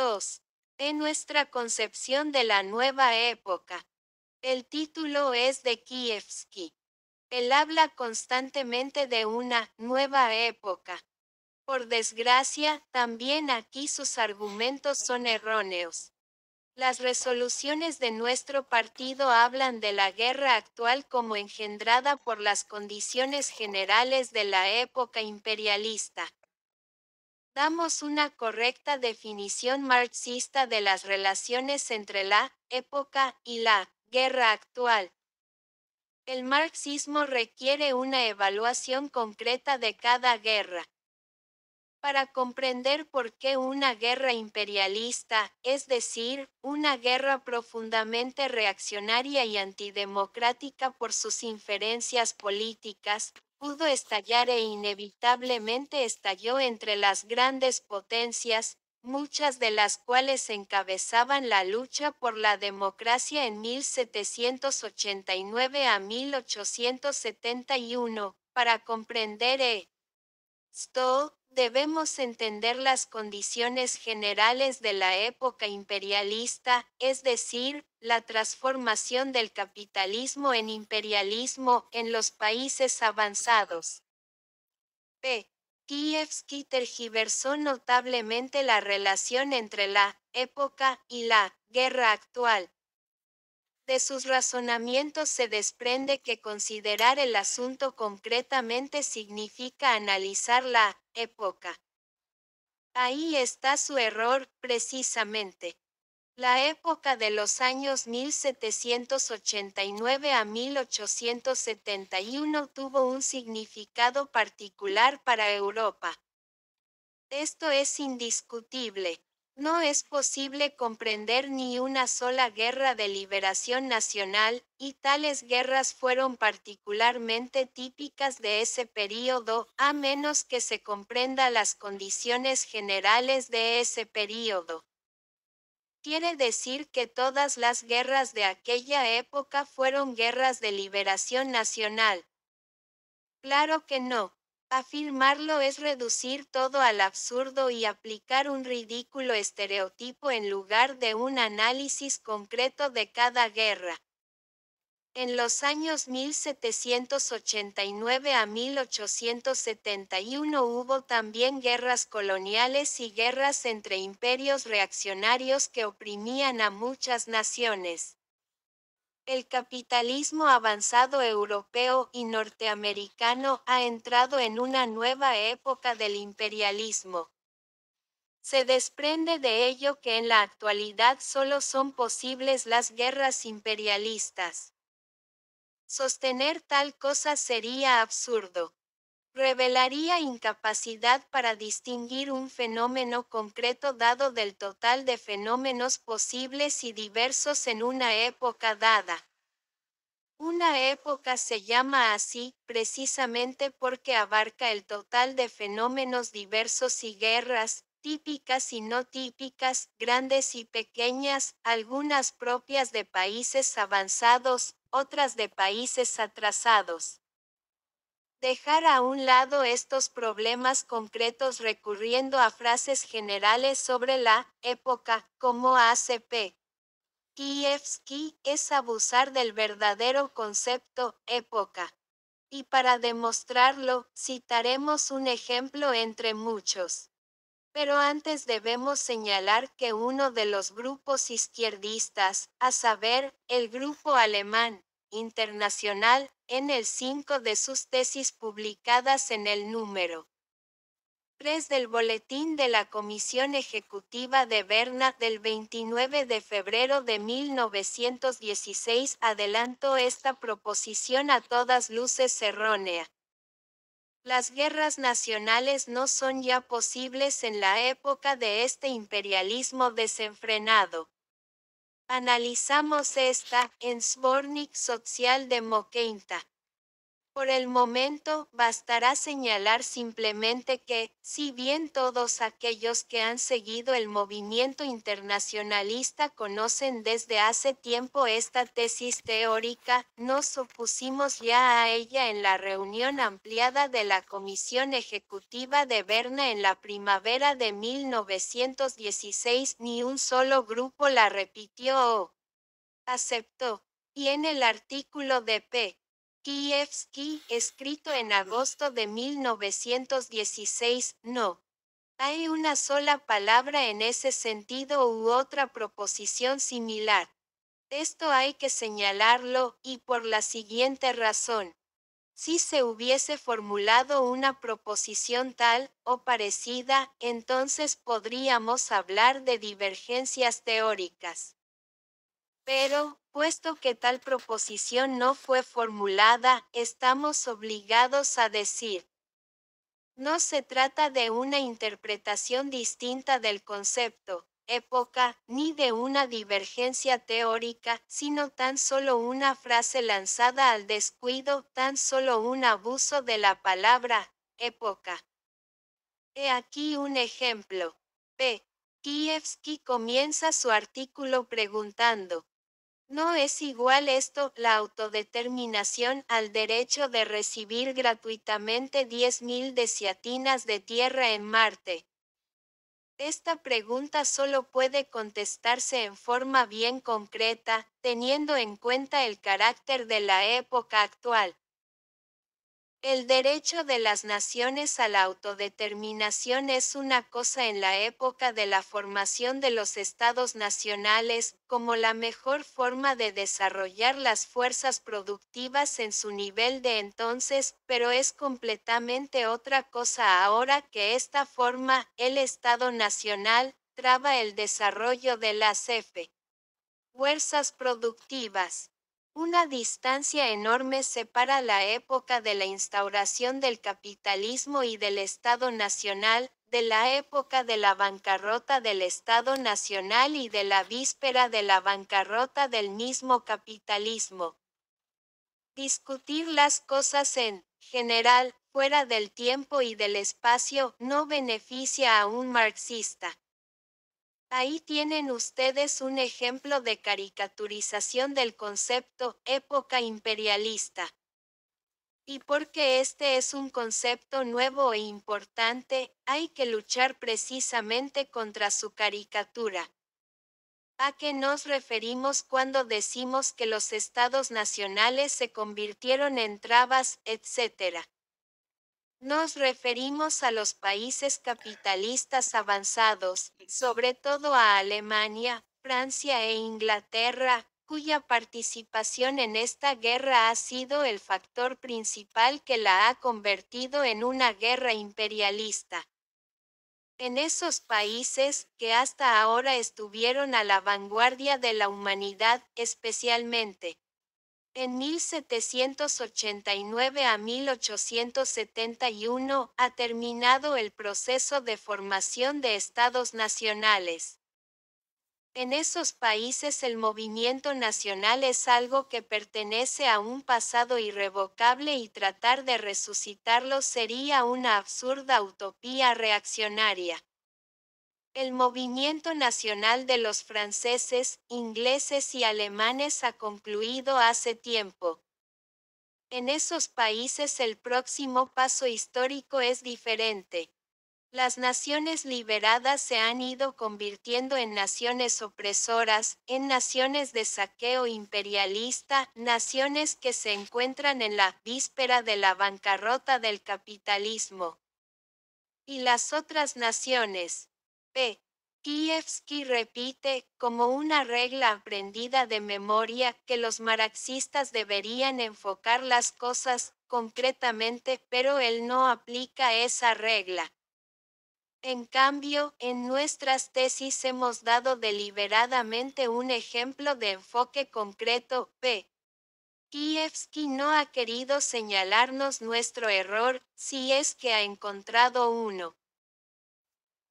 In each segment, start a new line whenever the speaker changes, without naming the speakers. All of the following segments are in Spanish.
2. De nuestra concepción de la nueva época. El título es de Kievsky. Él habla constantemente de una nueva época. Por desgracia, también aquí sus argumentos son erróneos. Las resoluciones de nuestro partido hablan de la guerra actual como engendrada por las condiciones generales de la época imperialista damos una correcta definición marxista de las relaciones entre la época y la guerra actual. El marxismo requiere una evaluación concreta de cada guerra. Para comprender por qué una guerra imperialista, es decir, una guerra profundamente reaccionaria y antidemocrática por sus inferencias políticas, pudo estallar e inevitablemente estalló entre las grandes potencias, muchas de las cuales encabezaban la lucha por la democracia en 1789 a 1871, para comprender e debemos entender las condiciones generales de la época imperialista, es decir, la transformación del capitalismo en imperialismo en los países avanzados. P. Kievsky tergiversó notablemente la relación entre la época y la guerra actual, de sus razonamientos se desprende que considerar el asunto concretamente significa analizar la época. Ahí está su error, precisamente. La época de los años 1789 a 1871 tuvo un significado particular para Europa. Esto es indiscutible. No es posible comprender ni una sola guerra de liberación nacional, y tales guerras fueron particularmente típicas de ese período, a menos que se comprenda las condiciones generales de ese período. Quiere decir que todas las guerras de aquella época fueron guerras de liberación nacional. Claro que no. Afirmarlo es reducir todo al absurdo y aplicar un ridículo estereotipo en lugar de un análisis concreto de cada guerra. En los años 1789 a 1871 hubo también guerras coloniales y guerras entre imperios reaccionarios que oprimían a muchas naciones. El capitalismo avanzado europeo y norteamericano ha entrado en una nueva época del imperialismo. Se desprende de ello que en la actualidad solo son posibles las guerras imperialistas. Sostener tal cosa sería absurdo revelaría incapacidad para distinguir un fenómeno concreto dado del total de fenómenos posibles y diversos en una época dada. Una época se llama así precisamente porque abarca el total de fenómenos diversos y guerras, típicas y no típicas, grandes y pequeñas, algunas propias de países avanzados, otras de países atrasados. Dejar a un lado estos problemas concretos recurriendo a frases generales sobre la época, como ACP. Kievsky es abusar del verdadero concepto, época. Y para demostrarlo, citaremos un ejemplo entre muchos. Pero antes debemos señalar que uno de los grupos izquierdistas, a saber, el grupo alemán, internacional en el 5 de sus tesis publicadas en el número 3 del Boletín de la Comisión Ejecutiva de Berna del 29 de febrero de 1916 adelantó esta proposición a todas luces errónea. Las guerras nacionales no son ya posibles en la época de este imperialismo desenfrenado. Analizamos esta en Svornik Social de Demokrata. Por el momento, bastará señalar simplemente que, si bien todos aquellos que han seguido el movimiento internacionalista conocen desde hace tiempo esta tesis teórica, nos opusimos ya a ella en la reunión ampliada de la Comisión Ejecutiva de Berna en la primavera de 1916, ni un solo grupo la repitió o aceptó. Y en el artículo de P. Kievsky, escrito en agosto de 1916, no. Hay una sola palabra en ese sentido u otra proposición similar. Esto hay que señalarlo, y por la siguiente razón. Si se hubiese formulado una proposición tal o parecida, entonces podríamos hablar de divergencias teóricas. Pero, puesto que tal proposición no fue formulada, estamos obligados a decir, no se trata de una interpretación distinta del concepto, época, ni de una divergencia teórica, sino tan solo una frase lanzada al descuido, tan solo un abuso de la palabra, época. He aquí un ejemplo. P. Kievski comienza su artículo preguntando, no es igual esto, la autodeterminación, al derecho de recibir gratuitamente 10.000 desiatinas de tierra en Marte. Esta pregunta solo puede contestarse en forma bien concreta, teniendo en cuenta el carácter de la época actual. El derecho de las naciones a la autodeterminación es una cosa en la época de la formación de los estados nacionales, como la mejor forma de desarrollar las fuerzas productivas en su nivel de entonces, pero es completamente otra cosa ahora que esta forma, el Estado Nacional, traba el desarrollo de las F. Fuerzas productivas. Una distancia enorme separa la época de la instauración del capitalismo y del Estado Nacional, de la época de la bancarrota del Estado Nacional y de la víspera de la bancarrota del mismo capitalismo. Discutir las cosas en general, fuera del tiempo y del espacio, no beneficia a un marxista. Ahí tienen ustedes un ejemplo de caricaturización del concepto época imperialista. Y porque este es un concepto nuevo e importante, hay que luchar precisamente contra su caricatura. ¿A qué nos referimos cuando decimos que los estados nacionales se convirtieron en trabas, etcétera? Nos referimos a los países capitalistas avanzados, sobre todo a Alemania, Francia e Inglaterra, cuya participación en esta guerra ha sido el factor principal que la ha convertido en una guerra imperialista. En esos países, que hasta ahora estuvieron a la vanguardia de la humanidad, especialmente en 1789 a 1871 ha terminado el proceso de formación de estados nacionales. En esos países el movimiento nacional es algo que pertenece a un pasado irrevocable y tratar de resucitarlo sería una absurda utopía reaccionaria. El movimiento nacional de los franceses, ingleses y alemanes ha concluido hace tiempo. En esos países el próximo paso histórico es diferente. Las naciones liberadas se han ido convirtiendo en naciones opresoras, en naciones de saqueo imperialista, naciones que se encuentran en la víspera de la bancarrota del capitalismo. Y las otras naciones, Kievsky repite, como una regla aprendida de memoria, que los marxistas deberían enfocar las cosas concretamente, pero él no aplica esa regla. En cambio, en nuestras tesis hemos dado deliberadamente un ejemplo de enfoque concreto, P. Kievsky no ha querido señalarnos nuestro error, si es que ha encontrado uno.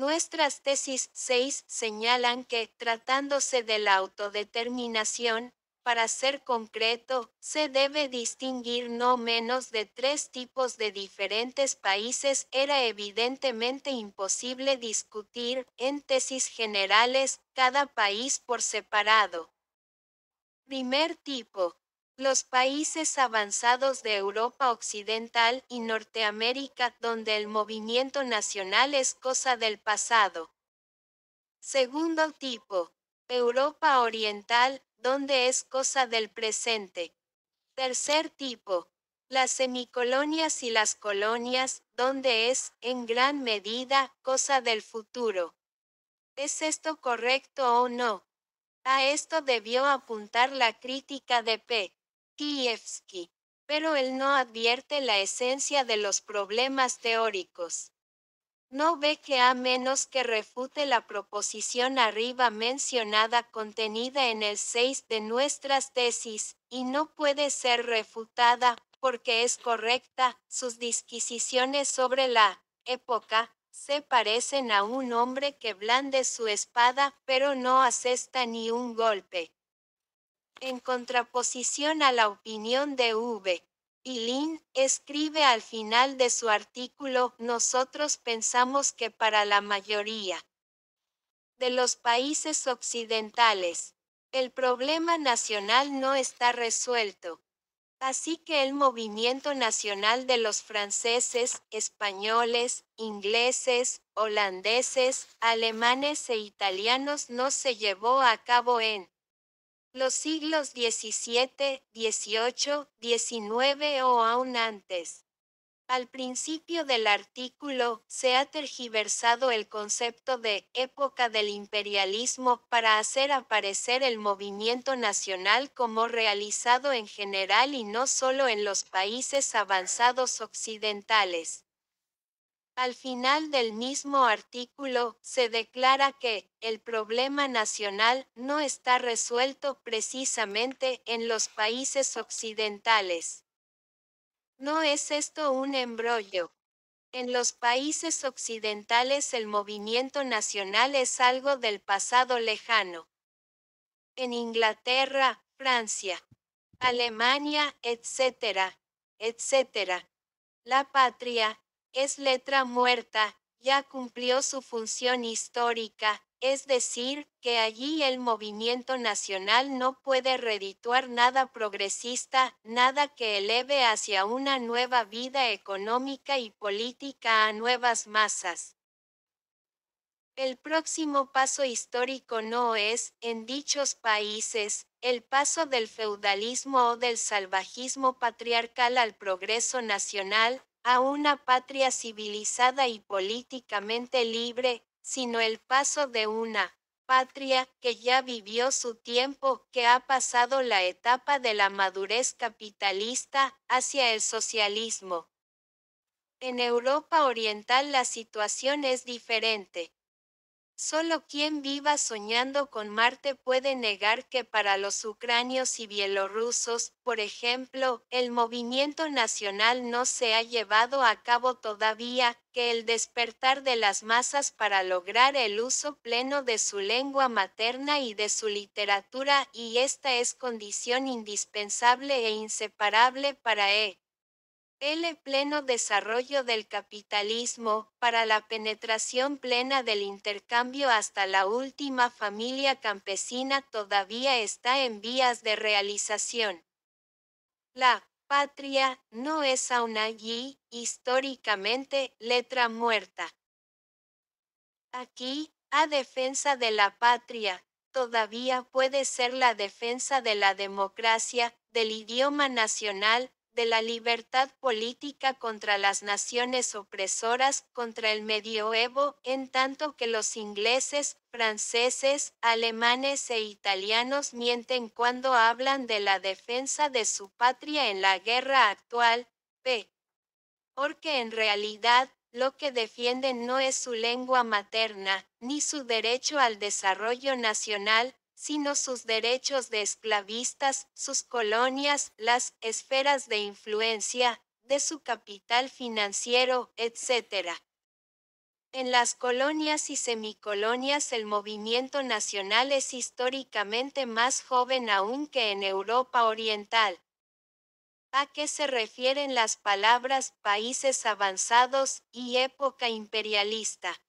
Nuestras tesis 6 señalan que, tratándose de la autodeterminación, para ser concreto, se debe distinguir no menos de tres tipos de diferentes países. Era evidentemente imposible discutir, en tesis generales, cada país por separado. Primer tipo, los países avanzados de Europa Occidental y Norteamérica donde el movimiento nacional es cosa del pasado. Segundo tipo, Europa Oriental, donde es cosa del presente. Tercer tipo, las semicolonias y las colonias, donde es, en gran medida, cosa del futuro. ¿Es esto correcto o no? A esto debió apuntar la crítica de P. Kievsky, pero él no advierte la esencia de los problemas teóricos. No ve que a menos que refute la proposición arriba mencionada contenida en el 6 de nuestras tesis, y no puede ser refutada, porque es correcta, sus disquisiciones sobre la época se parecen a un hombre que blande su espada, pero no asesta ni un golpe. En contraposición a la opinión de V. Y Lin escribe al final de su artículo, nosotros pensamos que para la mayoría de los países occidentales, el problema nacional no está resuelto. Así que el movimiento nacional de los franceses, españoles, ingleses, holandeses, alemanes e italianos no se llevó a cabo en los siglos XVII, XVIII, XIX o aún antes. Al principio del artículo, se ha tergiversado el concepto de época del imperialismo para hacer aparecer el movimiento nacional como realizado en general y no solo en los países avanzados occidentales. Al final del mismo artículo, se declara que el problema nacional no está resuelto precisamente en los países occidentales. ¿No es esto un embrollo? En los países occidentales el movimiento nacional es algo del pasado lejano. En Inglaterra, Francia, Alemania, etcétera, etcétera. La patria, es letra muerta, ya cumplió su función histórica, es decir, que allí el movimiento nacional no puede redituar nada progresista, nada que eleve hacia una nueva vida económica y política a nuevas masas. El próximo paso histórico no es, en dichos países, el paso del feudalismo o del salvajismo patriarcal al progreso nacional, a una patria civilizada y políticamente libre, sino el paso de una patria que ya vivió su tiempo, que ha pasado la etapa de la madurez capitalista hacia el socialismo. En Europa Oriental la situación es diferente. Solo quien viva soñando con Marte puede negar que para los ucranios y bielorrusos, por ejemplo, el movimiento nacional no se ha llevado a cabo todavía, que el despertar de las masas para lograr el uso pleno de su lengua materna y de su literatura y esta es condición indispensable e inseparable para él. E el pleno desarrollo del capitalismo, para la penetración plena del intercambio hasta la última familia campesina todavía está en vías de realización. La patria no es aún allí, históricamente, letra muerta. Aquí, a defensa de la patria, todavía puede ser la defensa de la democracia, del idioma nacional, de la libertad política contra las naciones opresoras, contra el medioevo, en tanto que los ingleses, franceses, alemanes e italianos mienten cuando hablan de la defensa de su patria en la guerra actual, p. Porque en realidad, lo que defienden no es su lengua materna, ni su derecho al desarrollo nacional, sino sus derechos de esclavistas, sus colonias, las esferas de influencia, de su capital financiero, etc. En las colonias y semicolonias el movimiento nacional es históricamente más joven aún que en Europa Oriental. ¿A qué se refieren las palabras países avanzados y época imperialista?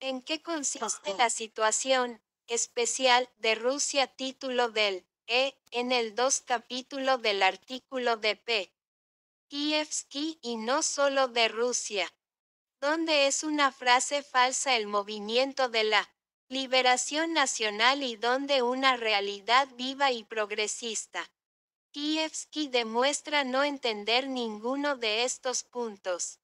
¿En qué consiste la situación? especial de Rusia título del E en el 2 capítulo del artículo de P. Kievsky y no solo de Rusia, donde es una frase falsa el movimiento de la liberación nacional y donde una realidad viva y progresista. Kievsky demuestra no entender ninguno de estos puntos.